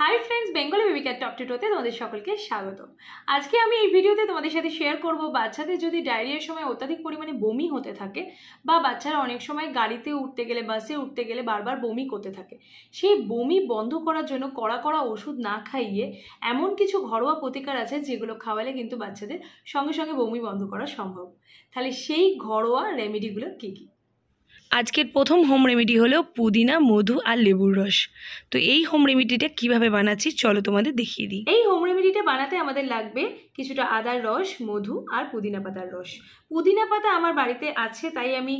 high friends Bengali বেবিকার top টোতে তোমাদের সকলকে স্বাগত আজকে আমি এই ভিডিওতে তোমাদের সাথে শেয়ার করব বাচ্চাদের যদি ডায়রিয়ার সময় অত্যাধিক পরিমাণে বমি হতে থাকে বা বাচ্চারা অনেক সময় গাড়িতে উঠতে গেলে বাসে উঠতে গেলে বারবার বমি করতে থাকে সেই বমি বন্ধ করার জন্য কড়া কড়া ওষুধ না খাইয়ে এমন কিছু ঘরোয়া প্রতিকার আছে যেগুলো খাওয়ালে কিন্তু বাচ্চাদের সঙ্গে সঙ্গে বমি বন্ধ করা সম্ভব তাহলে সেই ঘরোয়া রেমেডিগুলো কী কী আজকের প্রথম হোম রেমেডি হলো পুদিনা মধু আর লেবুর রস তো এই হোম রেমেডিটা কিভাবে বানাচ্ছি চলো তোমাদের দেখিয়ে দিই এই হোম রেমেডিটা বানাতে আমাদের লাগবে কিছুটা আদার রস মধু আর পুদিনা পাতার রস পুদিনা পাতা আমার বাড়িতে আছে তাই আমি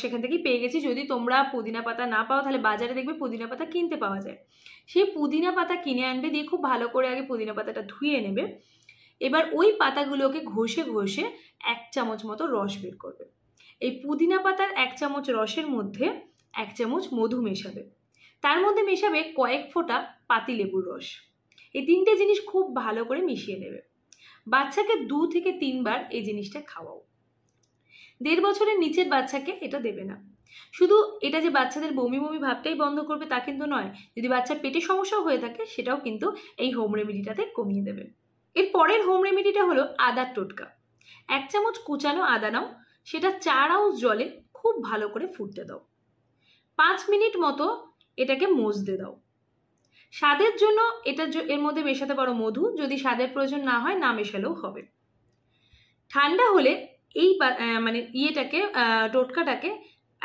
সেখান থেকেই পেয়ে গেছি যদি তোমরা পুদিনা পাতা না পাও তাহলে বাজারে দেখবে পুদিনা পাতা কিনতে পাওয়া যায় সেই পুদিনা পাতা কিনে আনবে দিয়ে খুব ভালো করে আগে পুদিনা পাতাটা ধুয়ে নেবে এবার ওই পাতাগুলোকে ঘষে ঘষে এক চামচ মতো রস বের করবে এই পুদিনা পাতার এক চামচ রসের মধ্যে এক চামচ মধু মেশাবে তার মধ্যে মেশাবে কয়েক ফোঁটা পাতিলেবুর রস এই তিনটে জিনিস খুব ভালো করে মিশিয়ে নেবে বাচ্চাকে দু থেকে তিনবার এই জিনিসটা খাওয়াও দেড় বছরের নিচের বাচ্চাকে এটা দেবে না শুধু এটা যে বাচ্চাদের বমি বমি ভাবটাই বন্ধ করবে তা কিন্তু নয় যদি বাচ্চার পেটে সমস্যাও হয়ে থাকে সেটাও কিন্তু এই হোম রেমেডিটাতে কমিয়ে দেবে এর পরের হোম রেমেডিটা হলো আদার টোটকা এক চামচ কুচানো আদা নাও সেটা চার আউন্স জলে খুব ভালো করে ফুটতে দাও পাঁচ মিনিট মতো এটাকে মজতে দাও স্বাদের জন্য এটা এর মধ্যে মেশাতে পারো মধু যদি স্বাদের প্রয়োজন না হয় না মেশালেও হবে ঠান্ডা হলে এই মানে ইয়েটাকে টোটকাটাকে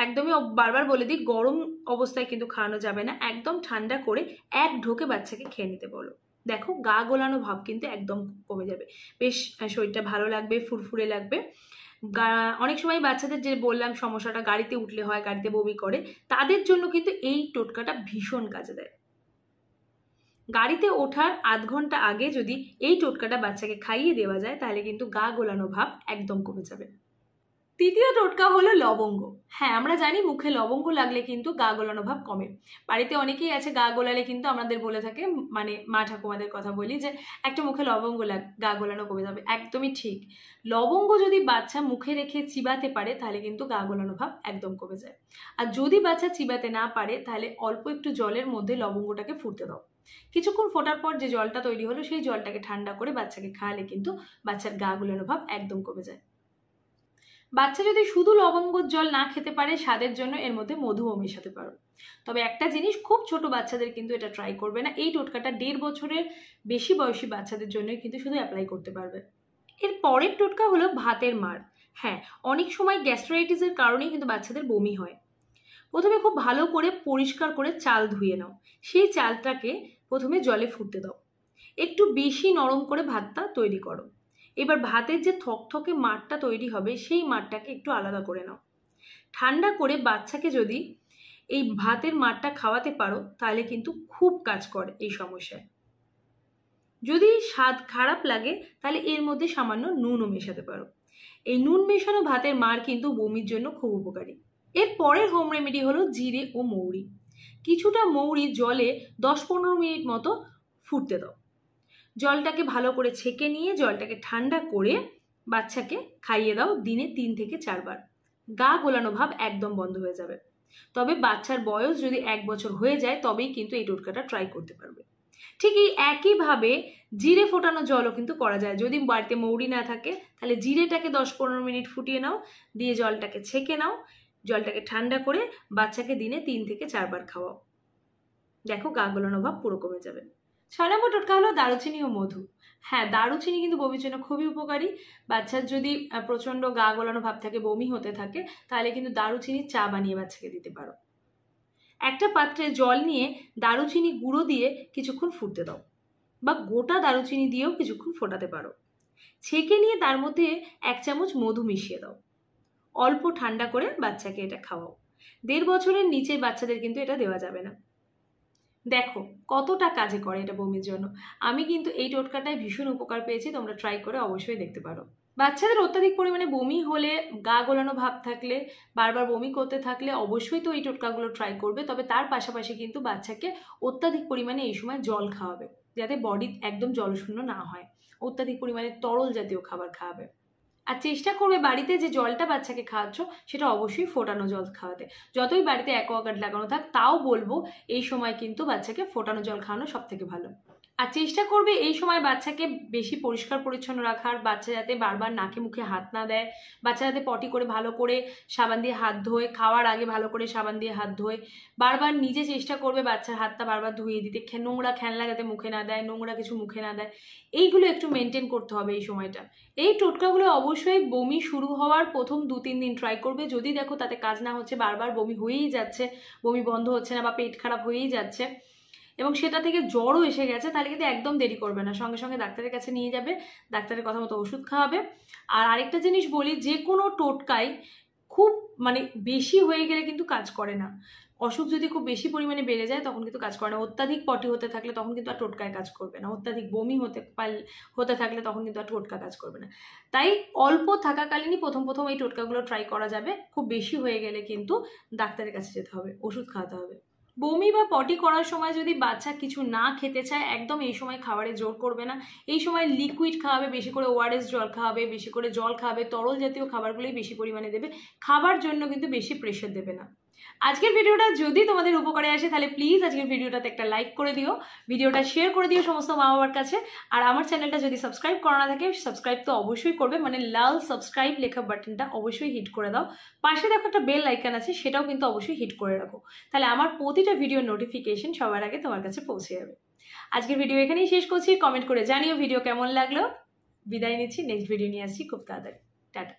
একদমই বারবার বলে দিই গরম অবস্থায় কিন্তু খাওয়ানো যাবে না একদম ঠান্ডা করে এক ঢোকে বাচ্চাকে খেয়ে নিতে বলো দেখো গা গোলানো ভাব কিন্তু একদম কমে যাবে বেশ শরীরটা ভালো লাগবে ফুরফুরে লাগবে অনেক সময় বাচ্চাদের যে বললাম সমস্যাটা গাড়িতে উঠলে হয় গাড়িতে বমি করে তাদের জন্য কিন্তু এই টোটকাটা ভীষণ কাজে দেয় গাড়িতে ওঠার আধ ঘন্টা আগে যদি এই টোটকাটা বাচ্চাকে খাইয়ে দেওয়া যায় তাহলে কিন্তু গা গোলানো ভাব একদম কমে যাবে তৃতীয় টোটকা হলো লবঙ্গ হ্যাঁ আমরা জানি মুখে লবঙ্গ লাগলে কিন্তু গা গোলানো ভাব কমে বাড়িতে অনেকেই আছে গা গোলালে কিন্তু আমাদের বলে থাকে মানে মা ঠাকুমাদের কথা বলি যে একটা মুখে লবঙ্গ লাগ গা গোলানো কমে যাবে একদমই ঠিক লবঙ্গ যদি বাচ্চা মুখে রেখে চিবাতে পারে তাহলে কিন্তু গা গোলানো ভাব একদম কমে যায় আর যদি বাচ্চা চিবাতে না পারে তাহলে অল্প একটু জলের মধ্যে লবঙ্গটাকে ফুটতে দাও কিছুক্ষণ ফোটার পর যে জলটা তৈরি হলো সেই জলটাকে ঠান্ডা করে বাচ্চাকে খাওয়ালে কিন্তু বাচ্চার গা গুলোর ভাব একদম কমে যায় বাচ্চা যদি শুধু লবঙ্গর জল না খেতে পারে স্বাদের জন্য এর মধ্যে মধুও মেশাতে পারো তবে একটা জিনিস খুব ছোট বাচ্চাদের কিন্তু এটা ট্রাই করবে না এই টোটকাটা দেড় বছরের বেশি বয়সী বাচ্চাদের জন্য কিন্তু শুধু অ্যাপ্লাই করতে পারবে এর পরের টোটকা হলো ভাতের মার হ্যাঁ অনেক সময় গ্যাস্ট্রাইটিসের কারণেই কিন্তু বাচ্চাদের বমি হয় প্রথমে খুব ভালো করে পরিষ্কার করে চাল ধুয়ে নাও সেই চালটাকে প্রথমে জলে ফুটতে দাও একটু বেশি নরম করে ভাতটা তৈরি করো এবার ভাতের যে থকথকে মাঠটা তৈরি হবে সেই মাঠটাকে একটু আলাদা করে নাও ঠান্ডা করে বাচ্চাকে যদি এই ভাতের মাঠটা খাওয়াতে পারো তাহলে কিন্তু খুব কাজ করে এই সমস্যায় যদি স্বাদ খারাপ লাগে তাহলে এর মধ্যে সামান্য নুনও মেশাতে পারো এই নুন মেশানো ভাতের মার কিন্তু বমির জন্য খুব উপকারী এর পরের হোম রেমেডি হলো জিরে ও মৌরি কিছুটা মৌরি জলে দশ পনেরো মিনিট মতো ফুটতে দাও জলটাকে ভালো করে ছেঁকে নিয়ে জলটাকে ঠান্ডা করে বাচ্চাকে খাইয়ে দাও দিনে তিন থেকে চারবার গা গোলানো ভাব একদম বন্ধ হয়ে যাবে তবে বাচ্চার বয়স যদি এক বছর হয়ে যায় তবেই কিন্তু এই টোটকাটা ট্রাই করতে পারবে ঠিক এই একইভাবে জিরে ফোটানো জলও কিন্তু করা যায় যদি বাড়িতে মৌরি না থাকে তাহলে জিরেটাকে দশ পনেরো মিনিট ফুটিয়ে নাও দিয়ে জলটাকে ছেঁকে নাও জলটাকে ঠান্ডা করে বাচ্চাকে দিনে তিন থেকে চারবার খাওয়াও দেখো গা গোলানো ভাব পুরো কমে যাবে ছয় নম্বর টোটকা হলো দারুচিনি ও মধু হ্যাঁ দারুচিনি কিন্তু বমির জন্য খুবই উপকারী বাচ্চার যদি প্রচণ্ড গা গোলানো ভাব থাকে বমি হতে থাকে তাহলে কিন্তু দারুচিনি চা বানিয়ে বাচ্চাকে দিতে পারো একটা পাত্রে জল নিয়ে দারুচিনি গুঁড়ো দিয়ে কিছুক্ষণ ফুটতে দাও বা গোটা দারুচিনি দিয়েও কিছুক্ষণ ফোটাতে পারো ছেঁকে নিয়ে তার মধ্যে এক চামচ মধু মিশিয়ে দাও অল্প ঠান্ডা করে বাচ্চাকে এটা খাওয়াও দেড় বছরের নিচের বাচ্চাদের কিন্তু এটা দেওয়া যাবে না দেখো কতটা কাজে করে এটা বমির জন্য আমি কিন্তু এই টোটকাটায় ভীষণ উপকার পেয়েছি তোমরা ট্রাই করে অবশ্যই দেখতে পারো বাচ্চাদের অত্যাধিক পরিমাণে বমি হলে গা গোলানো ভাব থাকলে বারবার বমি করতে থাকলে অবশ্যই তো এই টোটকাগুলো ট্রাই করবে তবে তার পাশাপাশি কিন্তু বাচ্চাকে অত্যাধিক পরিমাণে এই সময় জল খাওয়াবে যাতে বডি একদম জলশূন্য না হয় অত্যাধিক পরিমাণে তরল জাতীয় খাবার খাওয়াবে আর চেষ্টা করবে বাড়িতে যে জলটা বাচ্চাকে খাওয়াচ্ছ সেটা অবশ্যই ফোটানো জল খাওয়াতে যতই বাড়িতে অ্যাকোয়াগার্ড লাগানো থাক তাও বলবো এই সময় কিন্তু বাচ্চাকে ফোটানো জল খাওয়ানো সবথেকে ভালো আর চেষ্টা করবে এই সময় বাচ্চাকে বেশি পরিষ্কার পরিচ্ছন্ন রাখার বাচ্চা যাতে বারবার নাকে মুখে হাত না দেয় বাচ্চা যাতে পটি করে ভালো করে সাবান দিয়ে হাত ধোয় খাওয়ার আগে ভালো করে সাবান দিয়ে হাত ধোয় বারবার নিজে চেষ্টা করবে বাচ্চার হাতটা বারবার ধুয়ে দিতে নোংরা খেলনা যাতে মুখে না দেয় নোংরা কিছু মুখে না দেয় এইগুলো একটু মেনটেন করতে হবে এই সময়টা এই টোটকাগুলো অবশ্যই বমি শুরু হওয়ার প্রথম দু তিন দিন ট্রাই করবে যদি দেখো তাতে কাজ না হচ্ছে বারবার বমি হয়েই যাচ্ছে বমি বন্ধ হচ্ছে না বা পেট খারাপ হয়েই যাচ্ছে এবং সেটা থেকে জ্বরও এসে গেছে তাহলে কিন্তু একদম দেরি করবে না সঙ্গে সঙ্গে ডাক্তারের কাছে নিয়ে যাবে ডাক্তারের কথা মতো ওষুধ খাওয়াবে আর আরেকটা জিনিস বলি যে কোনো টোটকাই খুব মানে বেশি হয়ে গেলে কিন্তু কাজ করে না অসুখ যদি খুব বেশি পরিমাণে বেড়ে যায় তখন কিন্তু কাজ করে না অত্যাধিক পটি হতে থাকলে তখন কিন্তু আর টোটকায় কাজ করবে না অত্যাধিক বমি হতে পারলে হতে থাকলে তখন কিন্তু আর টোটকা কাজ করবে না তাই অল্প থাকাকালীনই প্রথম প্রথম এই টোটকাগুলো ট্রাই করা যাবে খুব বেশি হয়ে গেলে কিন্তু ডাক্তারের কাছে যেতে হবে ওষুধ খাওয়াতে হবে বমি বা পটি করার সময় যদি বাচ্চা কিছু না খেতে চায় একদম এই সময় খাবারে জোর করবে না এই সময় লিকুইড খাওয়াবে বেশি করে ওআরএস জল খাওয়াবে বেশি করে জল খাওয়াবে তরল জাতীয় খাবারগুলোই বেশি পরিমাণে দেবে খাবার জন্য কিন্তু বেশি প্রেশার দেবে না আজকের ভিডিওটা যদি তোমাদের উপকারে আসে তাহলে প্লিজ আজকের ভিডিওটাতে একটা লাইক করে দিও ভিডিওটা শেয়ার করে দিও সমস্ত মা বাবার কাছে আর আমার চ্যানেলটা যদি সাবস্ক্রাইব করা না থাকে সাবস্ক্রাইব তো অবশ্যই করবে মানে লাল সাবস্ক্রাইব লেখা বাটনটা অবশ্যই হিট করে দাও পাশে দেখো একটা বেল আইকান আছে সেটাও কিন্তু অবশ্যই হিট করে রাখো তাহলে আমার প্রতিটা ভিডিও নোটিফিকেশন সবার আগে তোমার কাছে পৌঁছে যাবে আজকের ভিডিও এখানেই শেষ করছি কমেন্ট করে জানিও ভিডিও কেমন লাগলো বিদায় নিচ্ছি নেক্সট ভিডিও নিয়ে আসছি খুব তাড়াতাড়ি টাটা